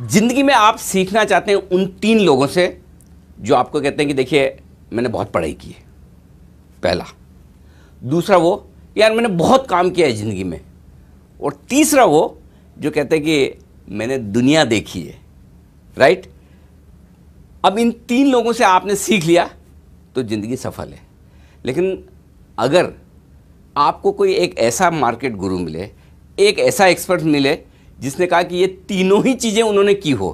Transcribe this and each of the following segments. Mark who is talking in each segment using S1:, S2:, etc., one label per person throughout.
S1: ज़िंदगी में आप सीखना चाहते हैं उन तीन लोगों से जो आपको कहते हैं कि देखिए मैंने बहुत पढ़ाई की है पहला दूसरा वो यार मैंने बहुत काम किया है ज़िंदगी में और तीसरा वो जो कहते हैं कि मैंने दुनिया देखी है राइट अब इन तीन लोगों से आपने सीख लिया तो ज़िंदगी सफल है लेकिन अगर आपको कोई एक ऐसा मार्केट गुरु मिले एक ऐसा एक्सपर्ट मिले जिसने कहा कि ये तीनों ही चीज़ें उन्होंने की हो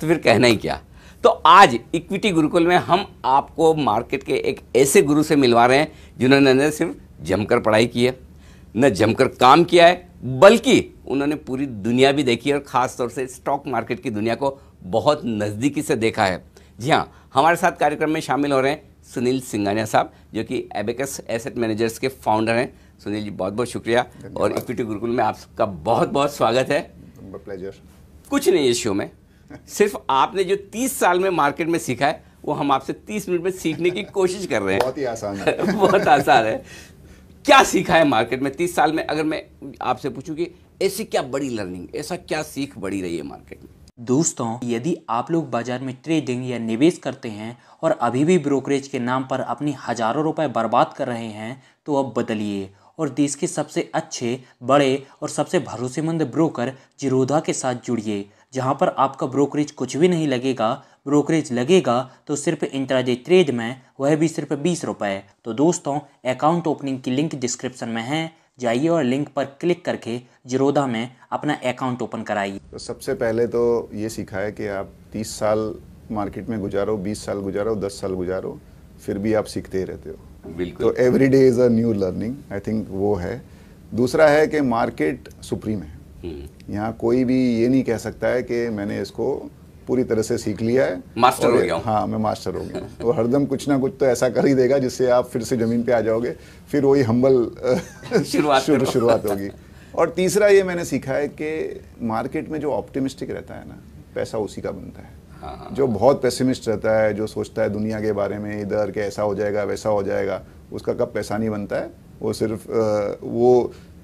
S1: तो फिर कहना ही क्या तो आज इक्विटी गुरुकुल में हम आपको मार्केट के एक ऐसे गुरु से मिलवा रहे हैं जिन्होंने न सिर्फ जमकर पढ़ाई की है न जमकर काम किया है बल्कि उन्होंने पूरी दुनिया भी देखी है और ख़ास तौर से स्टॉक मार्केट की दुनिया को बहुत नज़दीकी से देखा है जी हाँ हमारे साथ कार्यक्रम में शामिल हो रहे हैं सुनील सिंगानिया साहब जो कि एबेकस एसेट मैनेजर्स के फाउंडर हैं सुनील जी बहुत बहुत शुक्रिया और इक्विटी गुरुकुल में आपका बहुत बहुत स्वागत है प्लेजर कुछ नहीं इस शो में सिर्फ आपने जो 30 साल में मार्केट में सीखा है वो हम आपसे 30 मिनट में सीखने की कोशिश कर रहे हैं बहुत
S2: ही आसान है बहुत
S1: आसान है क्या सीखा है मार्केट में 30 साल में अगर मैं आपसे पूछूं कि ऐसी क्या बड़ी लर्निंग ऐसा क्या सीख बड़ी रही है मार्केट
S3: में दोस्तों यदि आप लोग बाजार में ट्रेडिंग या निवेश करते हैं और अभी भी ब्रोकरेज के नाम पर अपनी हजारों रुपए बर्बाद कर रहे हैं तो अब बदलिए और देश के सबसे अच्छे बड़े और सबसे भरोसेमंद ब्रोकर जिरोधा के साथ जुड़िए जहां पर आपका ब्रोकरेज कुछ भी नहीं लगेगा ब्रोकरेज लगेगा तो सिर्फ इंटराजे ट्रेड में वह भी सिर्फ बीस रुपये तो दोस्तों अकाउंट ओपनिंग की लिंक डिस्क्रिप्शन में है जाइए और लिंक पर क्लिक करके जिरोधा में अपना अकाउंट ओपन कराइए तो सबसे पहले
S2: तो ये सीखा है कि आप तीस साल मार्केट में गुजारो बीस साल गुजारो दस साल गुजारो फिर भी आप सीखते ही रहते हो बिल्कुल तो every day is a new learning I think वो है दूसरा है कि मार्केट सुप्रीम है हम्म। यहाँ कोई भी ये नहीं कह सकता है कि मैंने इसको पूरी तरह से सीख लिया है मास्टर हाँ, हो गया हाँ मैं मास्टर हो गया तो हरदम कुछ ना कुछ तो ऐसा कर ही देगा जिससे आप फिर से ज़मीन पे आ जाओगे फिर वही हम्बल शुरुआत शुरु, शुरुआत होगी और तीसरा ये मैंने सीखा है कि मार्केट में जो ऑप्टिमिस्टिक रहता है ना पैसा उसी का बनता है हाँ। जो बहुत पेसिमिस्ट रहता है जो सोचता है दुनिया के बारे में इधर के ऐसा हो जाएगा वैसा हो जाएगा उसका कब पैसा नहीं बनता है वो सिर्फ वो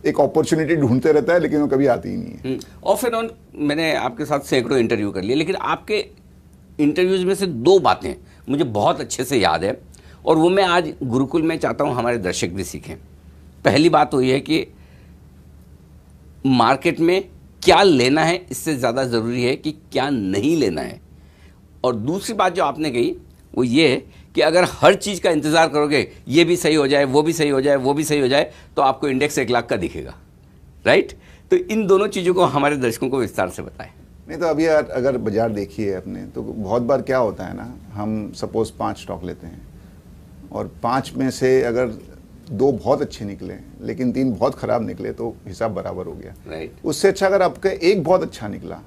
S2: एक अपॉर्चुनिटी ढूंढते रहता है लेकिन वो कभी आती ही नहीं है
S1: ऑफ एंड ऑन मैंने आपके साथ सैकड़ों इंटरव्यू कर लिए लेकिन आपके इंटरव्यूज में से दो बातें मुझे बहुत अच्छे से याद है और वो मैं आज गुरुकुल में चाहता हूँ हमारे दर्शक भी सीखें पहली बात वही तो है कि मार्केट में क्या लेना है इससे ज़्यादा ज़रूरी है कि क्या नहीं लेना है और दूसरी बात जो आपने कही वो ये कि अगर हर चीज़ का इंतज़ार करोगे ये भी सही हो जाए वो भी सही हो जाए वो भी सही हो जाए तो आपको इंडेक्स एक लाख का दिखेगा राइट तो इन दोनों चीज़ों को हमारे दर्शकों को विस्तार से बताएं
S2: नहीं तो अभी अगर बाजार देखिए अपने तो बहुत बार क्या होता है ना हम सपोज़ पाँच स्टॉक लेते हैं और पाँच में से अगर दो बहुत अच्छे निकले लेकिन तीन बहुत ख़राब निकले तो हिसाब बराबर हो गया उससे अच्छा अगर आपका एक बहुत अच्छा निकला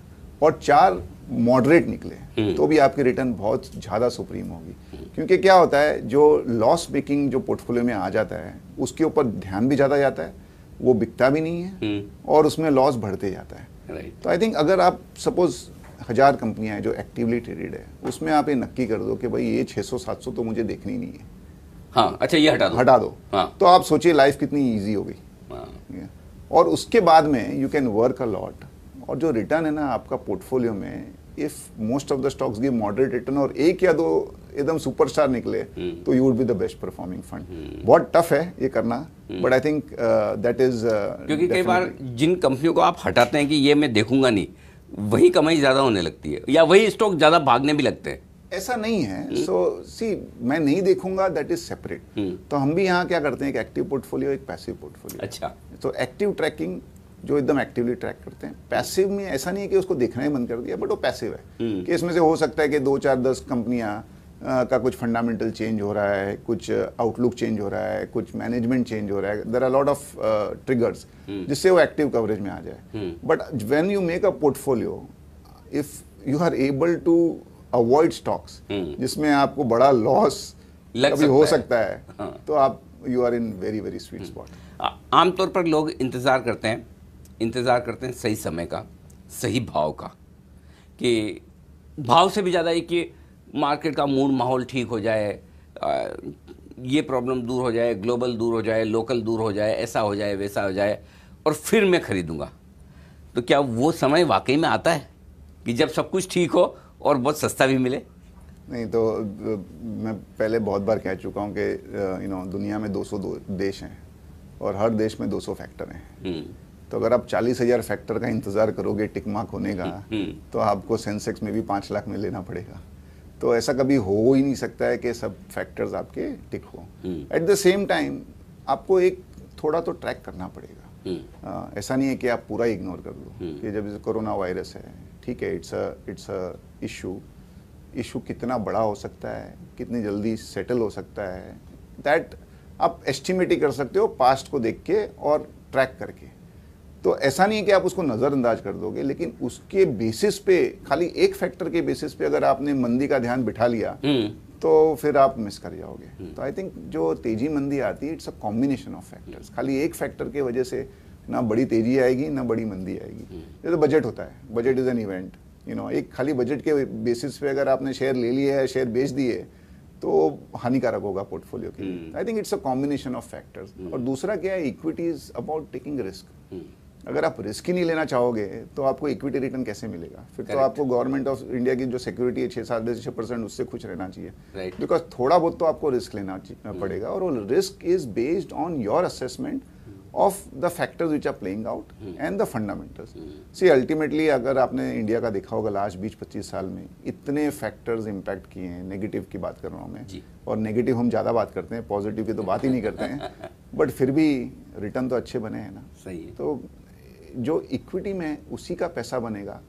S2: और चार मॉडरेट निकले हम्म। तो भी आपकी रिटर्न बहुत ज़्यादा सुप्रीम होगी क्योंकि क्या होता है जो लॉस मेकिंग जो पोर्टफोलियो में आ जाता है उसके ऊपर ध्यान भी ज़्यादा जाता है वो बिकता भी नहीं है हम्म। और उसमें लॉस बढ़ते जाता है तो आई थिंक अगर आप सपोज हज़ार कंपनियां हैं जो एक्टिवली ट्रेडेड है उसमें आप ये नक्की कर दो कि भाई ये 600 सौ तो मुझे देखनी नहीं है हाँ अच्छा ये हटा दो हटा दो हाँ. तो आप सोचिए लाइफ कितनी ईजी हो गई हाँ. और उसके बाद में you can work a lot और जो रिटर्न है ना आपका पोर्टफोलियो में if most of the stocks give moderate return और एक या दो एकदम सुपरस्टार निकले हम्म। तो you would be the best performing fund बहुत टफ है ये करना but I think that is क्योंकि कई बार
S1: जिन कंपनियों को आप हटाते हैं कि ये मैं देखूंगा नहीं वही कमाई ज़्यादा होने लगती है या वही स्टॉक ज़्यादा भागने भी लगते हैं
S2: ऐसा नहीं है सो हम्म। सी so, मैं नहीं देखूंगा दैट इज सेपरेट तो हम भी यहाँ क्या करते हैं एक एक्टिव पोर्टफोलियो एक पैसिव पोर्टफोलियो अच्छा तो एक्टिव ट्रैकिंग जो एकदम एक्टिवली ट्रैक करते हैं पैसिव में ऐसा नहीं है कि उसको देखना ही बंद कर दिया बट वो पैसिव है हम्म। कि इसमें से हो सकता है कि दो चार दस कंपनियाँ का कुछ फंडामेंटल चेंज हो रहा है कुछ आउटलुक चेंज हो रहा है कुछ मैनेजमेंट चेंज हो रहा है there are lot of triggers जिससे वो एक्टिव कवरेज में आ जाए but when you make a portfolio if you are able to avoid stocks जिसमें आपको बड़ा लॉस कभी हो सकता है, है हाँ. तो आप you are in very very sweet spot
S1: आमतौर पर लोग इंतजार करते हैं इंतज़ार करते हैं सही समय का सही भाव का कि भाव से भी ज़्यादा ये कि मार्केट का मूड माहौल ठीक हो जाए ये प्रॉब्लम दूर हो जाए ग्लोबल दूर हो जाए लोकल दूर हो जाए ऐसा हो जाए वैसा हो जाए और फिर मैं ख़रीदूँगा तो क्या वो समय वाकई में आता है कि जब सब कुछ ठीक हो और बहुत सस्ता भी मिले
S2: नहीं तो मैं पहले बहुत बार कह चुका हूँ कि यू नो दुनिया में 200 देश हैं और हर देश में 200 फैक्टर हैं हम्म। तो अगर आप चालीस हजार फैक्टर का इंतजार करोगे टिक मार्क होने का हम्म, हम्म। तो आपको सेंसेक्स में भी पाँच लाख में लेना पड़ेगा तो ऐसा कभी हो ही नहीं सकता है कि सब फैक्टर्स आपके टिक हो एट द सेम टाइम आपको एक थोड़ा तो ट्रैक करना पड़ेगा हम्म। आ, ऐसा नहीं है कि आप पूरा इग्नोर कर दो कि जब कोरोना वायरस है ठीक है it's a it's a issue issue कितना बड़ा हो सकता है कितनी जल्दी सेटल हो सकता है दैट आप एस्टिमेट ही कर सकते हो पास्ट को देख के और ट्रैक करके तो ऐसा नहीं है कि आप उसको नज़रअंदाज कर दोगे लेकिन उसके बेसिस पे खाली एक फैक्टर के बेसिस पे अगर आपने मंदी का ध्यान बिठा लिया हम्म। तो फिर आप मिस कर जाओगे हम्म। तो आई थिंक जो तेजी मंदी आती है it's a combination of factors खाली एक फैक्टर के वजह से ना बड़ी तेजी आएगी ना बड़ी मंदी आएगी हम्म। ये तो बजट होता है budget is an event you know एक खाली बजट के बेसिस पे अगर आपने शेयर ले लिए है शेयर बेच दिए तो हानिकारक होगा पोर्टफोलियो के लिए I think it's a combination of factors और दूसरा क्या है equity is about taking risk अगर आप रिस्क ही नहीं लेना चाहोगे तो आपको इक्विटी रिटर्न कैसे मिलेगा फिर तो Correct. तो आपको गवर्नमेंट ऑफ इंडिया की जो सिक्योरिटी है छः सात छः परसेंट उससे खुश रहना चाहिए बिकॉज right. थोड़ा बहुत तो आपको रिस्क लेना hmm. पड़ेगा और वो risk is based on your assessment of the factors which are playing out and the fundamentals see ultimately अगर आपने इंडिया का देखा होगा लास्ट बीस पच्चीस साल में इतने फैक्टर्स इम्पैक्ट किए हैं नेगेटिव की बात कर रहा हूँ मैं और नेगेटिव हम ज़्यादा बात करते हैं पॉजिटिव की तो बात ही नहीं करते हैं बट फिर भी रिटर्न तो अच्छे बने हैं ना सही है तो जो इक्विटी में उसी का पैसा बनेगा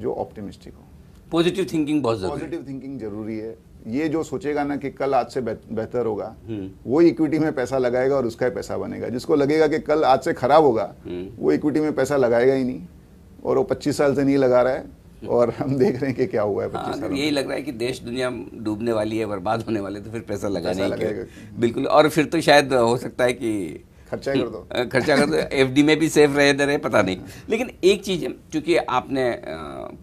S2: जो ऑप्टिमिस्टिक हो पॉजिटिव थिंकिंग बहुत पॉजिटिव थिंकिंग जरूरी है ये जो सोचेगा ना कि कल आज से बेहतर होगा हम्म। वो इक्विटी में पैसा लगाएगा और उसका ही पैसा बनेगा जिसको लगेगा कि कल आज से खराब होगा हम्म। वो इक्विटी में पैसा लगाएगा ही नहीं और वो 25 साल से नहीं लगा रहा है हम्म। और हम देख रहे हैं कि क्या हुआ है हाँ, अगर तो यही
S1: लग रहा है कि देश दुनिया डूबने वाली है बर्बाद होने वाले तो फिर पैसा लगाने लगेगा बिल्कुल और फिर तो शायद हो सकता है कि खर्चा कर दो खर्चा कर दो एफ में भी सेफ रहे रहे पता नहीं लेकिन एक चीज़ चूँकि आपने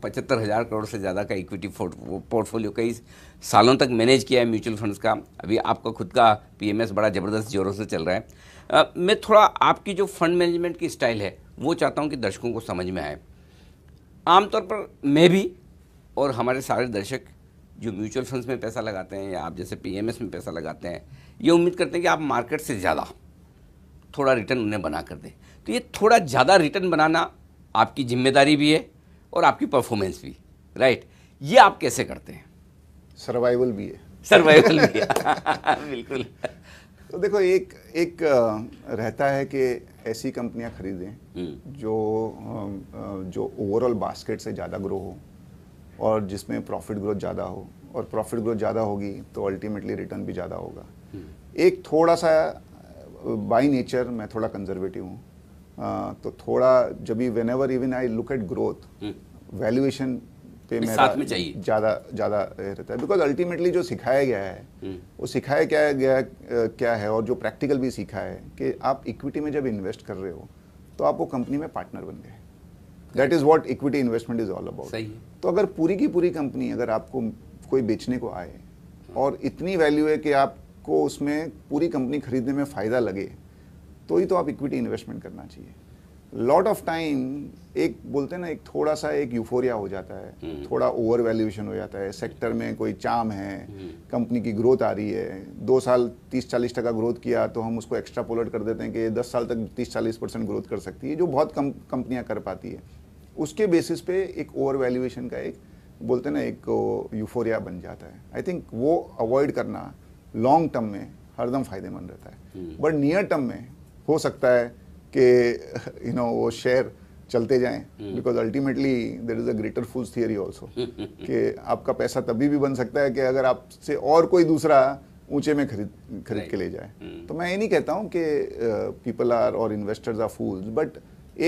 S1: पचहत्तर हज़ार करोड़ से ज़्यादा का इक्विटी पोर्टफोलियो कई सालों तक मैनेज किया है म्यूचुअल फंड्स का अभी आपका खुद का पीएमएस बड़ा ज़बरदस्त जोरों से चल रहा है आ, मैं थोड़ा आपकी जो फंड मैनेजमेंट की स्टाइल है वो चाहता हूँ कि दर्शकों को समझ में आए आमतौर पर मैं भी और हमारे सारे दर्शक जो म्यूचुअल फंड्स में पैसा लगाते हैं या आप जैसे पीएमएस में पैसा लगाते हैं ये उम्मीद करते हैं कि आप मार्केट से ज़्यादा थोड़ा रिटर्न उन्हें बना कर दें तो ये थोड़ा ज़्यादा रिटर्न बनाना आपकी जिम्मेदारी भी है और आपकी परफॉर्मेंस भी
S2: राइट ये आप कैसे करते हैं सर्वाइवल भी है सर्वाइवल भी है बिल्कुल तो देखो एक एक रहता है कि ऐसी कंपनियां खरीदें हम्म। जो जो ओवरऑल बास्केट से ज़्यादा ग्रो हो और जिसमें प्रॉफिट ग्रोथ ज़्यादा हो और प्रॉफिट ग्रोथ ज़्यादा होगी तो अल्टीमेटली रिटर्न भी ज़्यादा होगा हम्म। एक थोड़ा सा बाई नेचर मैं थोड़ा कंजर्वेटिव हूँ तो थोड़ा जब भी whenever even I look at growth valuation पे मेरा ज़्यादा ज़्यादा रहता है बिकॉज अल्टीमेटली जो सिखाया गया है हम्म। वो सिखाया क्या गया क्या है और जो प्रैक्टिकल भी सीखा है कि आप इक्विटी में जब इन्वेस्ट कर रहे हो तो आप वो कंपनी में पार्टनर बन गए that is what equity investment is all about तो अगर पूरी की पूरी कंपनी अगर आपको कोई बेचने को आए हम्म। और इतनी वैल्यू है कि आप आपको उसमें पूरी कंपनी खरीदने में फ़ायदा लगे तो ही तो आप इक्विटी इन्वेस्टमेंट करना चाहिए लॉट ऑफ टाइम एक बोलते हैं ना एक थोड़ा सा एक यूफोरिया हो जाता है हम्म। थोड़ा ओवर वैल्यूएशन हो जाता है सेक्टर में कोई चाम है कंपनी हम्म। की ग्रोथ आ रही है दो साल तीस चालीस टका ग्रोथ किया तो हम उसको एक्स्ट्रा पोलट कर देते हैं कि दस साल तक तीस चालीस परसेंट ग्रोथ कर सकती है जो बहुत कम कंपनियाँ कर पाती है उसके बेसिस पे एक ओवर वैल्यूएशन का एक बोलते ना एक यूफोरिया बन जाता है आई थिंक वो अवॉइड करना लॉन्ग टर्म में हरदम फ़ायदेमंद रहता है बट नियर टर्म में हो सकता है कि यू नो वो शेयर चलते जाएं because ultimately there is a greater fools theory also कि आपका पैसा तभी भी बन सकता है कि अगर आपसे और कोई दूसरा ऊंचे में खरीद खरीद right. के ले जाए hmm. तो मैं ये नहीं कहता हूँ कि पीपल आर और इन्वेस्टर्स आर फूल्स बट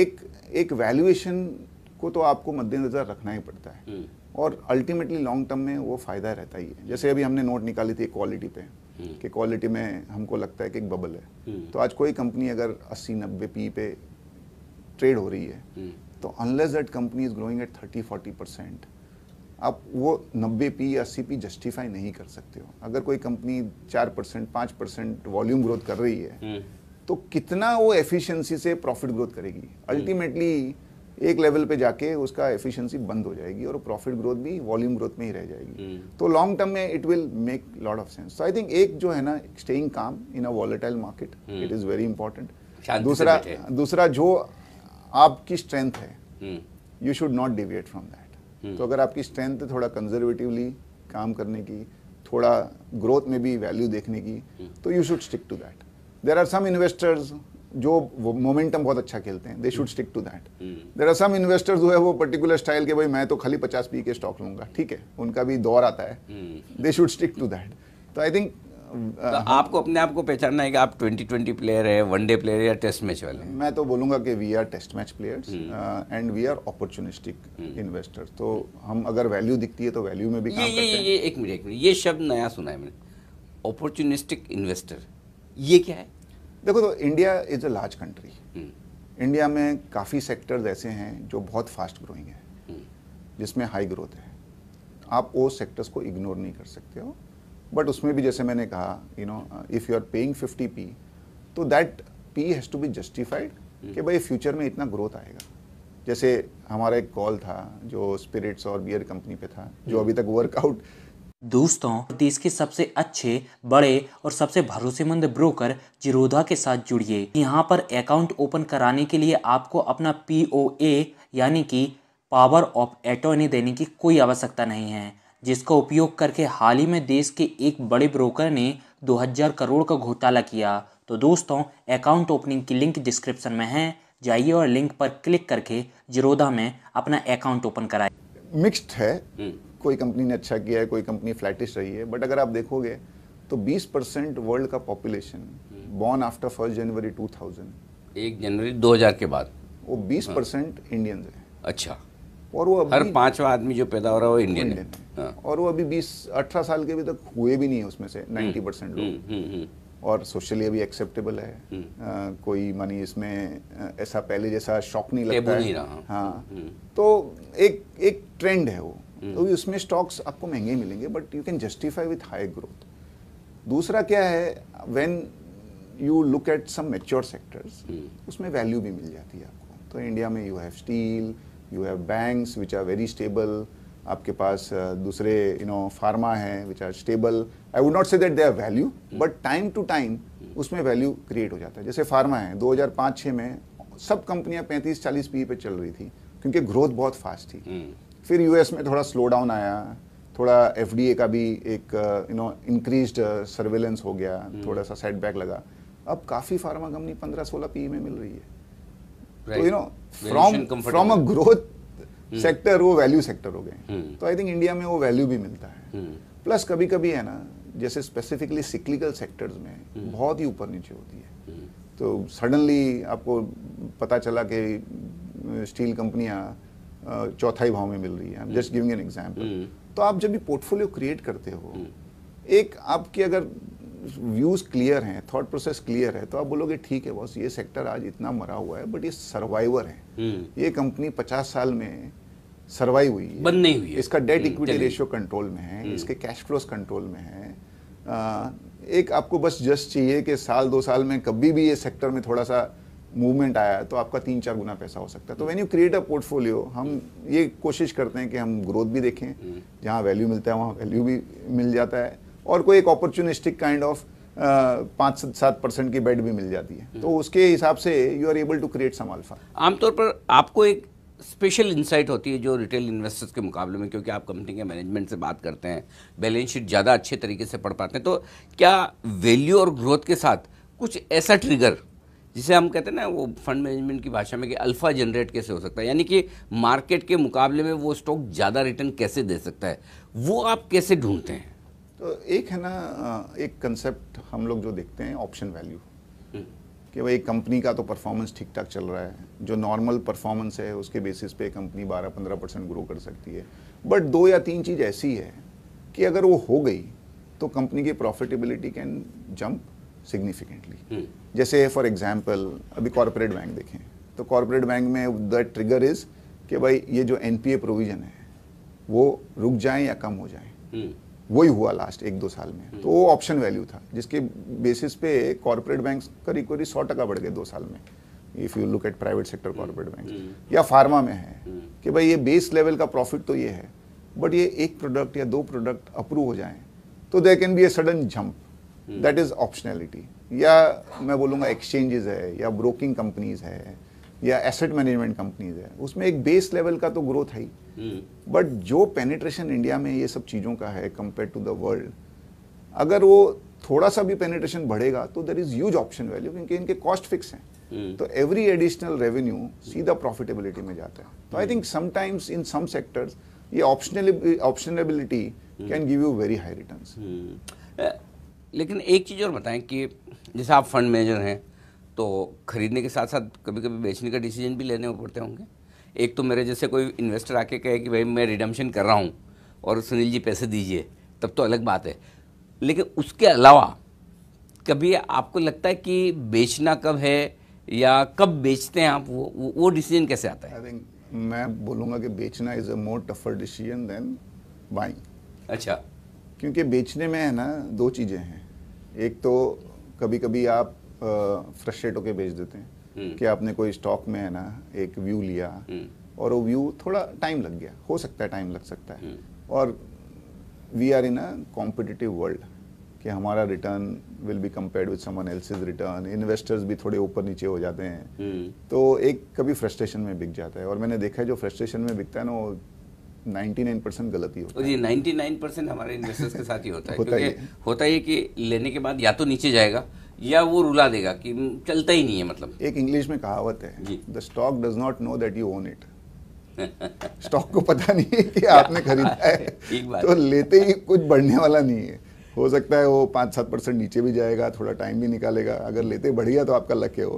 S2: एक एक वैल्यूएशन को तो आपको मद्देनजर रखना ही पड़ता है hmm. और अल्टीमेटली लॉन्ग टर्म में वो फ़ायदा रहता ही है जैसे अभी हमने नोट निकाली थी क्वालिटी पे हम्म। कि क्वालिटी में हमको लगता है कि एक बबल है हम्म। तो आज कोई कंपनी अगर 80 नब्बे पी पे ट्रेड हो रही है हम्म। तो unless that company is growing at thirty forty percent आप वो नब्बे पी या अस्सी पी जस्टिफाई नहीं कर सकते हो अगर कोई कंपनी चार परसेंट पाँच परसेंट वॉल्यूम ग्रोथ कर रही है तो कितना वो एफिशिएंसी से प्रॉफिट ग्रोथ करेगी अल्टीमेटली एक लेवल पे जाके उसका एफिशिएंसी बंद हो जाएगी और प्रॉफिट ग्रोथ भी वॉल्यूम ग्रोथ में ही रह जाएगी हम्म। तो लॉन्ग टर्म में it will make lot of sense so I think एक जो है ना staying calm in a volatile market it is very important दूसरा दूसरा जो आपकी स्ट्रेंथ है you should not deviate from that तो अगर आपकी स्ट्रेंथ थोड़ा कंजर्वेटिवली काम करने की थोड़ा ग्रोथ में भी वैल्यू देखने की हम्म। तो you should stick to that there are some investors जो मोमेंटम बहुत अच्छा खेलते हैं they should stick to that there are some investors जो है वो पर्टिकुलर स्टाइल के भाई मैं तो खाली पचास पी के स्टॉक लूंगा ठीक है उनका भी दौर आता है they should stick to that तो आई थिंक तो uh,
S1: आपको अपने आप को पहचानना है कि आप 2020 प्लेयर है वनडे प्लेयर या टेस्ट मैच वाले
S2: मैं तो बोलूंगा कि we are test match players and we are opportunistic investor तो हम अगर वैल्यू दिखती है तो वैल्यू में भी काम ये, करते ये, हैं ये एक मिनट एक मिनट ये शब्द नया सुना है मैंने अपॉर्चुनिस्टिक इन्वेस्टर ये क्या है देखो तो India is a large country India में काफ़ी सेक्टर्स ऐसे हैं जो बहुत फास्ट ग्रोइंग है जिसमें हाई ग्रोथ है आप वो सेक्टर्स को इग्नोर नहीं कर सकते हो बट उसमें भी जैसे मैंने कहा you know if you are paying fifty P तो that P has to be justified कि भाई फ्यूचर में इतना ग्रोथ आएगा जैसे हमारा एक कॉल था जो स्पिरिट्स और बियर
S3: कंपनी पे था जो hmm. अभी तक वर्कआउट दोस्तों देश के सबसे अच्छे बड़े और सबसे भरोसेमंद ब्रोकर जिरोधा के साथ जुड़िए यहाँ पर अकाउंट ओपन कराने के लिए आपको अपना पी यानी कि पावर ऑफ एटोनी देने की कोई आवश्यकता नहीं है जिसका उपयोग करके हाल ही में देश के एक बड़े ब्रोकर ने 2000 करोड़ का घोटाला किया तो दोस्तों अकाउंट ओपनिंग की लिंक डिस्क्रिप्शन में है जाइए और लिंक पर क्लिक करके जिरोधा में अपना अकाउंट ओपन कराए मिक्स्ड
S2: है हम्म। कोई कंपनी ने अच्छा किया है कोई कंपनी फ्लैटिश रही है बट अगर आप देखोगे तो 20 परसेंट वर्ल्ड का population born after first January 2000
S1: एक जनवरी 2000 के बाद वो 20 परसेंट इंडियन हाँ। है अच्छा और वो अभी हर पांचवा आदमी जो पैदा हो रहा है वो इंडियन है हाँ।
S2: और वो अभी 20 18 साल के भी तक हुए भी नहीं है उसमें से 90 हम्म। परसेंट लोग हम्म, हम्म, और सोशली अभी एक्सेप्टेबल है आ, कोई मानी इसमें ऐसा पहले जैसा शौक नहीं लगता है हाँ तो एक एक ट्रेंड है वो हम्म। तो भी उसमें स्टॉक्स आपको महंगे मिलेंगे but you can justify with high growth दूसरा क्या है when you look at some mature sectors उसमें वैल्यू भी मिल जाती है आपको तो इंडिया में you have steel you have banks which are very stable आपके पास uh, दूसरे यू नो फार्मा है which are stable I would not say that they are value but time to time उसमें वैल्यू क्रिएट हो जाता है जैसे pharma है 2005-6 में सब कंपनियां 35-40 पी e पे चल रही थी क्योंकि ग्रोथ बहुत फास्ट थी हम्म। फिर यूएस में थोड़ा स्लो डाउन आया थोड़ा एफ का भी एक यू नो इंक्रीज सर्वेलेंस हो गया हम्म। थोड़ा सा सेटबैक लगा अब काफ़ी फार्मा कंपनी पंद्रह सोलह पी e में मिल रही है तो you know from from a growth sector वो वैल्यू सेक्टर हो गए हम्म। तो आई थिंक इंडिया में वो वैल्यू भी मिलता है प्लस हम्म। कभी कभी है ना जैसे स्पेसिफिकली सिक्लिकल सेक्टर्स में बहुत ही ऊपर नीचे होती है तो सडनली आपको पता चला कि स्टील uh, कंपनियां चौथाई भाव में मिल रही है जस्ट गिविंग एन एग्जाम्पल तो आप जब भी पोर्टफोलियो क्रिएट करते हो हम्म। एक आपके अगर व्यूज क्लियर हैं थॉट प्रोसेस क्लियर है तो आप बोलोगे ठीक है बॉस ये सेक्टर आज इतना मरा हुआ है बट ये सर्वाइवर है हम्म। ये कंपनी पचास साल में सर्वाइव हुई है बंद नहीं हुई है इसका डेट इक्विटी रेशियो कंट्रोल में है हम्म। इसके कैश फ्लोस कंट्रोल में है एक आपको बस जस्ट चाहिए कि साल दो साल में कभी भी ये सेक्टर में थोड़ा सा मूवमेंट आया तो आपका तीन चार गुना पैसा हो सकता है तो when you create a portfolio हम ये कोशिश करते हैं कि हम ग्रोथ भी देखें जहाँ वैल्यू मिलता है वहाँ वैल्यू भी मिल जाता है और कोई एक अपॉर्चुनिस्टिक काइंड ऑफ पाँच सात परसेंट की बेड भी मिल जाती है तो उसके हिसाब से you are able to create some alpha
S1: आमतौर पर आपको एक स्पेशल इंसाइट होती है जो रिटेल इन्वेस्टर्स के मुकाबले में क्योंकि आप कंपनी के मैनेजमेंट से बात करते हैं बैलेंस शीट ज़्यादा अच्छे तरीके से पढ़ पाते हैं तो क्या वैल्यू और ग्रोथ के साथ कुछ ऐसा ट्रिगर जिसे हम कहते हैं ना वो फंड मैनेजमेंट की भाषा में कि अल्फ़ा जनरेट कैसे हो सकता है यानी कि मार्केट के मुकाबले में वो स्टॉक ज़्यादा रिटर्न
S2: कैसे दे सकता है वो आप कैसे ढूंढते हैं तो एक है ना एक कंसेप्ट हम लोग जो देखते हैं ऑप्शन हम्म। वैल्यू कि भाई कंपनी का तो परफॉर्मेंस ठीक ठाक चल रहा है जो नॉर्मल परफॉर्मेंस है उसके बेसिस पे कंपनी 12-15 परसेंट ग्रो कर सकती है बट दो या तीन चीज़ ऐसी है कि अगर वो हो गई तो कंपनी की profitability can jump significantly hmm. जैसे फॉर एग्जाम्पल अभी कॉरपोरेट बैंक देखें तो कॉरपोरेट बैंक में द ट्रिगर इज कि भाई ये जो एन प्रोविजन है वो रुक जाए या कम हो जाए hmm. वही हुआ लास्ट एक दो साल में hmm. तो वो ऑप्शन वैल्यू था जिसके बेसिस पे कॉरपोरेट बैंक का करीब सौ टका बढ़ गए दो साल में if you look at private sector corporate bank या फार्मा में है कि भाई ये बेस लेवल का प्रॉफिट तो ये है बट ये एक प्रोडक्ट या दो प्रोडक्ट अप्रूव हो जाए तो they can be a sudden jump that is optionality या मैं बोलूँगा एक्सचेंजेस है या ब्रोकिंग कंपनीज है या एसेट मैनेजमेंट कंपनीज है उसमें एक बेस लेवल का तो ग्रोथ है ही बट hmm. जो पेनिट्रेशन इंडिया में ये सब चीज़ों का है कंपेयर टू द वर्ल्ड अगर वो थोड़ा सा भी पेनिट्रेशन बढ़ेगा तो there is huge option value क्योंकि इनके कॉस्ट फिक्स हैं hmm. तो एवरी एडिशनल रेवेन्यू सीधा प्रॉफिटेबिलिटी में जाता है तो I think sometimes in some sectors ये optional optionability can give you very high returns लेकिन एक
S1: चीज़ और बताएं कि जैसे आप फंड मैनेजर हैं तो खरीदने के साथ साथ कभी कभी बेचने का डिसीजन भी लेने पड़ते होंगे एक तो मेरे जैसे कोई इन्वेस्टर आके कहे कि भाई मैं रिडम्शन कर रहा हूँ और सुनील जी पैसे दीजिए तब तो अलग बात है लेकिन उसके अलावा कभी आपको लगता है कि बेचना कब है या कब बेचते हैं आप
S2: वो वो डिसीजन कैसे आता है आई थिंक मैं बोलूँगा कि बेचना is a more tougher decision than buying अच्छा क्योंकि बेचने में है ना दो चीज़ें हैं एक तो कभी कभी आप फ्रस्ट्रेट होकर बेच देते हैं हम्म। कि आपने कोई स्टॉक में है ना एक व्यू लिया हम्म। और वो व्यू थोड़ा टाइम लग गया हो सकता है टाइम लग सकता है हम्म। और we are in a competitive world कि हमारा return will be compare with someone else's return investors भी थोड़े ऊपर नीचे हो जाते हैं तो एक कभी फ्रस्ट्रेशन में बिक जाता है और मैंने देखा है जो फ्रस्ट्रेशन में बिकता है ना वो 99 परसेंट गलती होता है नाइन्टी
S1: नाइन हमारे इन्वेस्टर्स के साथ ही होता है होता क्योंकि होता है कि लेने के बाद या तो नीचे जाएगा या वो रुला देगा कि चलता ही नहीं है मतलब
S2: एक इंग्लिश में कहावत है the stock does not know that you own it stock को पता नहीं है कि आपने खरीदा
S4: है तो
S2: लेते ही कुछ बढ़ने वाला नहीं है हो सकता है वो पाँच सात परसेंट नीचे भी जाएगा थोड़ा टाइम भी निकालेगा अगर लेते बढ़िया तो आपका लक है वो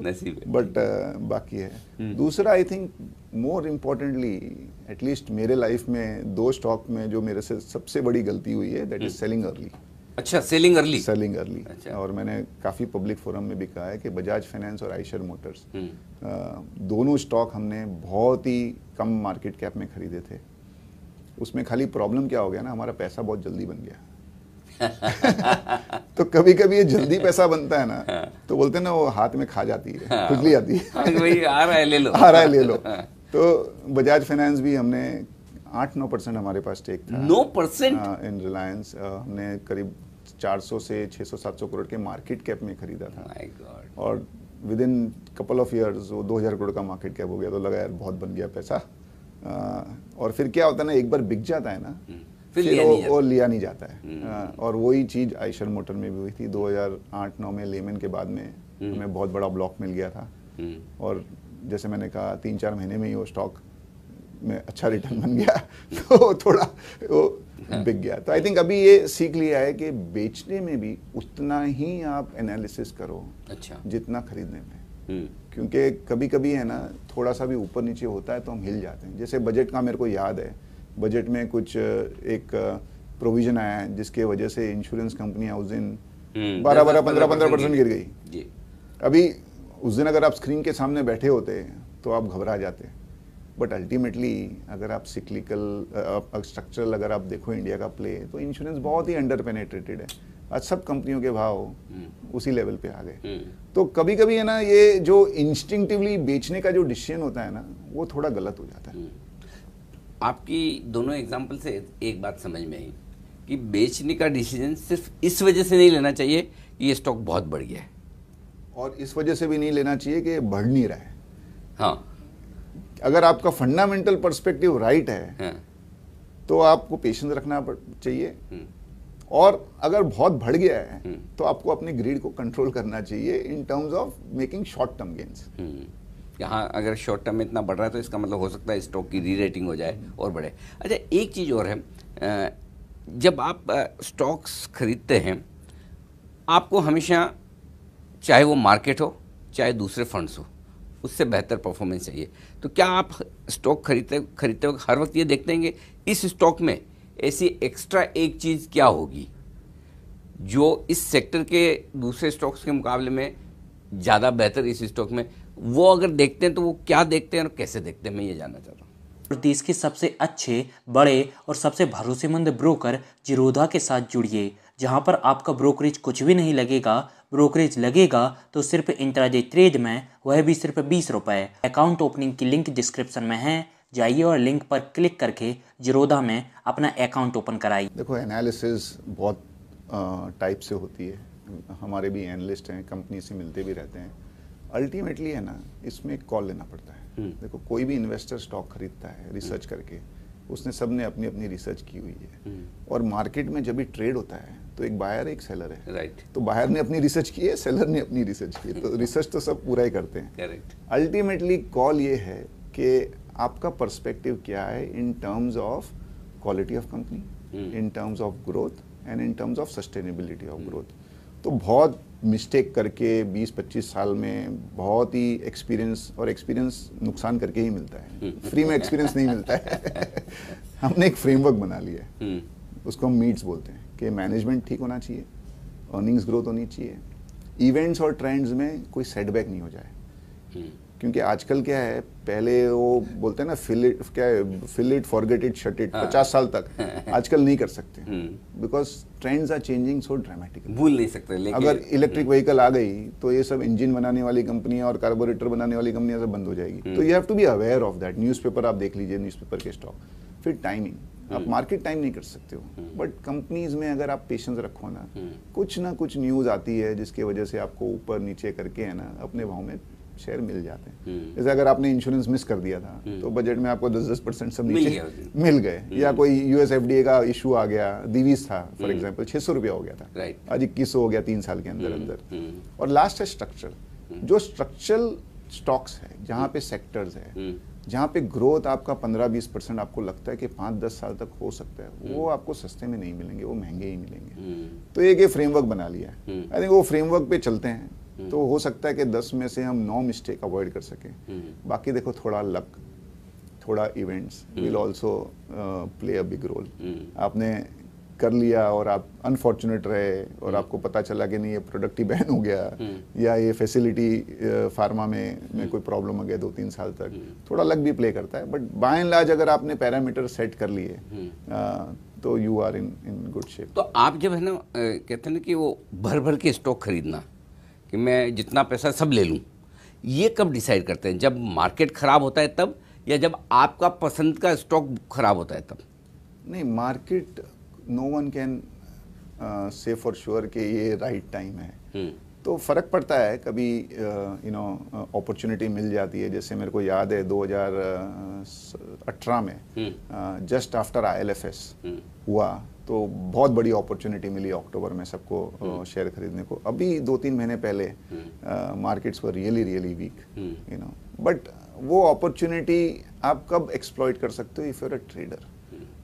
S2: बट uh, बाकी है हम्म। दूसरा I think more importantly at least मेरे लाइफ में दो स्टॉक में जो मेरे से सबसे बड़ी गलती हुई है दैट इज सेलिंग अर्ली अच्छा सेलिंग अर्ली सेलिंग अर्ली अच्छा। और मैंने काफ़ी पब्लिक फोरम में भी कहा है कि बजाज फाइनेंस और आइशर मोटर्स हम्म। uh, दोनों स्टॉक हमने बहुत ही कम मार्केट कैप में खरीदे थे उसमें खाली प्रॉब्लम क्या हो गया ना हमारा पैसा बहुत जल्दी बन गया तो कभी कभी ये जल्दी पैसा बनता है ना हाँ। तो बोलते ना वो हाथ में खा जाती है हाँ। खुजली आती है हाँ,
S1: आ रहा है ले लो आ रहा है ले लो
S2: तो बजाज फाइनेंस भी हमने आठ नौ परसेंट हमारे पास टेक था नौ परसेंट इन रिलायंस हमने करीब 400 से 600-700 करोड़ के मार्केट कैप में खरीदा था और within couple of years वो 2000 करोड़ का मार्केट कैप हो गया तो लगा यार बहुत बन गया पैसा और फिर क्या होता है ना एक बार बिक जाता है ना हम्म। फिर लिया नहीं जाता, लिया नहीं जाता है हम्म। हाँ, और वही चीज़ आयशर मोटर में भी हुई थी 2008-9 में लेमन के बाद में हम्म। हमें बहुत बड़ा ब्लॉक मिल गया था हम्म। और जैसे मैंने कहा तीन चार महीने में ही वो स्टॉक में अच्छा रिटर्न बन गया तो थोड़ा वो हाँ। बिक गया तो आई थिंक अभी ये सीख लिया है कि बेचने में भी उतना ही आप एनालिसिस करो अच्छा जितना खरीदने में क्योंकि कभी कभी है ना थोड़ा सा भी ऊपर नीचे होता है तो हम हिल जाते हैं जैसे बजट का मेरे को याद है बजट में कुछ एक प्रोविजन आया है जिसके वजह से इंश्योरेंस कंपनी उस दिन बारह बारह पंद्रह पंद्रह परसेंट गिर गई अभी उस दिन अगर आप स्क्रीन के सामने बैठे होते तो आप घबरा जाते बट अल्टीमेटली अगर आप सिक्लिकल स्ट्रक्चरल अगर आप देखो इंडिया का प्ले तो इंश्योरेंस बहुत ही अंडर पेनेट्रेटेड है आज सब कंपनियों के भाव हम्म। उसी लेवल पे आ गए हम्म। तो कभी कभी है ना ये जो इंस्टिंक्टिवली बेचने का जो डिसीजन होता है ना वो थोड़ा गलत हो जाता है हम्म।
S1: आपकी दोनों एग्जाम्पल से एक बात समझ में आई कि बेचने का डिसीजन सिर्फ इस वजह से नहीं लेना चाहिए कि ये स्टॉक बहुत बढ़ गया है
S2: और इस वजह से भी नहीं लेना चाहिए कि बढ़ नहीं रहा है हाँ अगर आपका फंडामेंटल पर्सपेक्टिव राइट है हाँ। तो आपको पेशेंस रखना चाहिए हम्म। और अगर बहुत बढ़ गया है हम्म। तो आपको अपने ग्रीड को कंट्रोल करना चाहिए in terms of making short term gains
S1: यहाँ अगर शॉर्ट टर्म में इतना बढ़ रहा है तो इसका मतलब हो सकता है स्टॉक की री रेटिंग हो जाए और बढ़े अच्छा एक चीज़ और है जब आप स्टॉक्स खरीदते हैं आपको हमेशा चाहे वो मार्केट हो चाहे दूसरे फंड्स हो उससे बेहतर परफॉर्मेंस चाहिए तो क्या आप स्टॉक खरीदते खरीदते वक्त हर वक्त ये देखते हैं कि इस स्टॉक में ऐसी एक्स्ट्रा एक चीज़ क्या होगी जो इस सेक्टर के दूसरे स्टॉक्स के मुकाबले में ज़्यादा बेहतर इस स्टॉक में वो अगर देखते हैं तो वो
S3: क्या देखते हैं और कैसे देखते हैं मैं ये जानना चाहता हूँ देश के सबसे अच्छे बड़े और सबसे भरोसेमंद ब्रोकर जिरोधा के साथ जुड़िए जहाँ पर आपका ब्रोकरेज कुछ भी नहीं लगेगा ब्रोकरेज लगेगा तो सिर्फ इंटराडे ट्रेड में वह भी सिर्फ बीस रुपये अकाउंट ओपनिंग की लिंक डिस्क्रिप्शन में है जाइए और लिंक पर क्लिक करके जिरोधा में अपना अकाउंट ओपन कराइए
S2: देखो एनालिसिस बहुत टाइप से होती है हमारे भी एनालिस्ट हैं कंपनी से मिलते भी रहते हैं अल्टीमेटली है ना इसमें एक कॉल लेना पड़ता है हम्म। देखो कोई भी इन्वेस्टर स्टॉक खरीदता है रिसर्च हम्म। करके उसने सबने अपनी अपनी रिसर्च की हुई है हम्म। और मार्केट में जब भी ट्रेड होता है तो एक बायर एक सेलर है राइट right. तो बायर ने अपनी रिसर्च की है सेलर ने अपनी रिसर्च की है तो रिसर्च तो सब पूरा ही करते हैं करेक्ट अल्टीमेटली कॉल ये है कि आपका पर्सपेक्टिव क्या है in terms of quality of company in terms of growth and in terms of sustainability of growth तो बहुत मिस्टेक करके 20-25 साल में बहुत ही एक्सपीरियंस और एक्सपीरियंस नुकसान करके ही मिलता है फ्री हम्म। में एक्सपीरियंस नहीं मिलता है हमने एक फ्रेमवर्क बना लिया है हम्म। उसको हम मीट्स बोलते हैं कि मैनेजमेंट ठीक होना चाहिए अर्निंग्स ग्रोथ होनी चाहिए इवेंट्स और ट्रेंड्स में कोई सेटबैक नहीं हो जाए हम्म। क्योंकि आजकल क्या है पहले वो बोलते हैं ना फिल इट क्या है fill it forget it shut it पचास साल तक आजकल नहीं कर सकते because trends are changing so dramatic
S1: भूल नहीं सकते लेकिन अगर
S2: इलेक्ट्रिक हम्म। व्हीकल आ गई तो ये सब इंजन बनाने वाली कंपनियां और कार्बोरेटर बनाने वाली कंपनियां सब बंद हो जाएगी हम्म। तो you have to be aware of that news आप देख लीजिए न्यूज के स्टॉक फिर टाइमिंग हम्म। आप मार्केट टाइम नहीं कर सकते हो बट कंपनीज में अगर आप पेशेंस रखो ना कुछ ना कुछ न्यूज़ आती है जिसकी वजह से आपको ऊपर नीचे करके है ना अपने भाव में शेयर मिल जाते हैं हम्म। जैसे अगर आपने इंश्योरेंस मिस कर दिया था हम्म। तो बजट में आपको दस दस परसेंट सब नीचे मिल गए हम्म। या कोई यूएस का इशू आ गया दीवीस था फॉर एग्जांपल छह सौ रुपया हो गया था आज इक्कीस हो गया तीन साल के अंदर अंदर और लास्ट है स्ट्रक्चर जो स्ट्रक्चरल स्टॉक्स है जहाँ पे सेक्टर्स है जहाँ पे ग्रोथ आपका पंद्रह बीस परसेंट आपको लगता है कि पाँच दस साल तक हो सकता है वो आपको सस्ते में नहीं मिलेंगे वो महंगे ही मिलेंगे तो एक ये फ्रेमवर्क बना लिया है आई थिंक वो फ्रेमवर्क पे चलते हैं तो हो सकता है कि दस में से हम नौ मिस्टेक अवॉइड कर सकें हम्म। बाकी देखो थोड़ा लक थोड़ा events will also play a big role आपने कर लिया और आप अनफॉर्चुनेट रहे और हम्म। आपको पता चला कि नहीं ये प्रोडक्ट ही बैन हो गया हम्म। या ये फैसिलिटी फार्मा uh, में में कोई प्रॉब्लम आ गया दो तीन साल तक थोड़ा लग भी प्ले करता है बट बाय एंड लार्ज अगर आपने पैरामीटर सेट कर लिए uh, तो you are in in good shape
S1: तो आप जब है ना कहते हैं ना कि वो भर भर के स्टॉक खरीदना कि मैं जितना पैसा सब ले लूँ ये कब डिसाइड करते हैं जब मार्केट ख़राब होता है तब या जब आपका पसंद का स्टॉक ख़राब होता है तब
S2: नहीं market no one can say for sure कि ये राइट right टाइम है हुँ. हम्म। तो फ़र्क पड़ता है कभी यू नो अपॉर्चुनिटी मिल जाती है जैसे मेरे को याद है 2018 uh, में जस्ट आफ्टर आईएलएफएस हुआ तो बहुत बड़ी अपॉर्चुनिटी मिली अक्टूबर में सबको शेयर हम्म। खरीदने को अभी दो तीन महीने पहले मार्केट्स पर really really weak you know but वो अपॉर्चुनिटी आप कब एक्सप्लॉयट कर सकते हो if you're a trader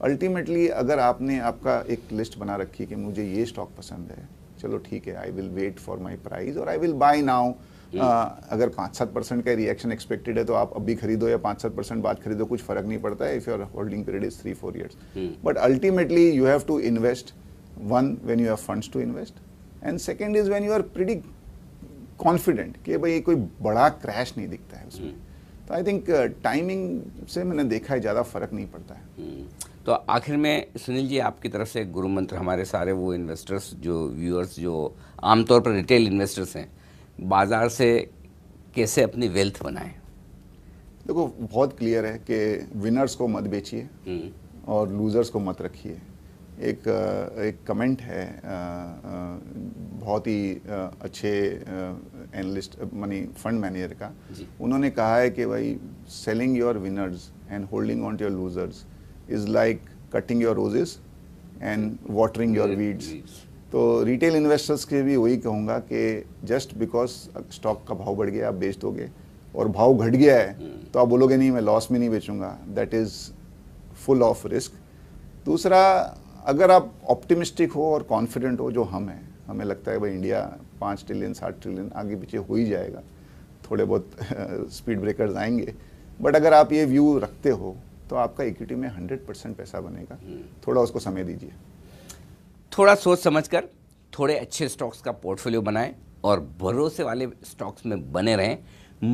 S2: ultimately अगर आपने आपका एक लिस्ट बना रखी कि मुझे ये स्टॉक पसंद है चलो ठीक है I will wait for my price और आई विल बाई नाउ अगर पाँच सात परसेंट का रिएक्शन एक्सपेक्टेड है तो आप अभी खरीदो या पाँच सात परसेंट बाद खरीदो कुछ फर्क नहीं पड़ता है if your holding period is three four years but ultimately you have to invest one when you have funds to invest and second is when you are predict confident कि भाई कोई बड़ा क्रैश नहीं दिखता है उसमें तो आई थिंक टाइमिंग से मैंने देखा है ज़्यादा फर्क नहीं पड़ता है
S1: तो आखिर में सुनील जी आपकी तरफ से गुरु मंत्र हमारे सारे वो इन्वेस्टर्स जो व्यूअर्स जो आमतौर पर रिटेल इन्वेस्टर्स हैं बाज़ार से कैसे अपनी वेल्थ बनाएं
S2: देखो बहुत क्लियर है कि विनर्स को मत बेचिए हम्म। और लूज़र्स को मत रखिए एक एक कमेंट है बहुत ही अच्छे एनालिस्ट मनी फंड मैनेजर का उन्होंने कहा है कि भाई selling your winners and holding on your losers is like cutting your roses and watering your weeds तो रिटेल इन्वेस्टर्स के भी वही कहूँगा कि जस्ट बिकॉज स्टॉक का भाव बढ़ गया आप बेच दोगे और भाव घट गया है हम्म। तो आप बोलोगे नहीं मैं लॉस में नहीं बेचूंगा that is full of risk दूसरा अगर आप ऑप्टिमिस्टिक हो और कॉन्फिडेंट हो जो हम हैं हमें लगता है भाई इंडिया पाँच ट्रिलियन सात ट्रिलियन आगे पीछे हो ही जाएगा थोड़े बहुत स्पीड ब्रेकर्स आएंगे बट अगर आप ये व्यू रखते हो तो आपका इक्विटी में हंड्रेड परसेंट पैसा बनेगा हम्म। थोड़ा उसको समय दीजिए
S1: थोड़ा सोच समझकर थोड़े अच्छे स्टॉक्स का पोर्टफोलियो बनाएं और भरोसे वाले स्टॉक्स में बने रहें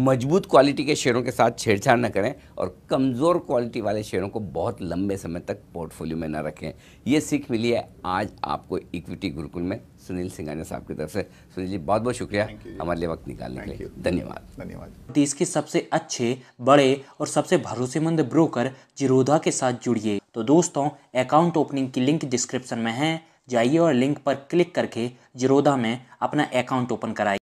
S1: मजबूत क्वालिटी के शेयरों के साथ छेड़छाड़ न करें और कमज़ोर क्वालिटी वाले शेयरों को बहुत लंबे समय तक पोर्टफोलियो में न रखें ये सीख मिली है आज आपको इक्विटी गुरुकुल में सुनील सिंघानिया साहब की तरफ से सुनील
S3: जी बहुत बहुत शुक्रिया हमारे लिए वक्त निकालने के लिए धन्यवाद धन्यवाद देश के सबसे अच्छे बड़े और सबसे भरोसेमंद ब्रोकर जिरोधा के साथ जुड़िए तो दोस्तों अकाउंट ओपनिंग की लिंक डिस्क्रिप्शन में है जाइए और लिंक पर क्लिक करके जिरोदा में अपना अकाउंट ओपन कराइए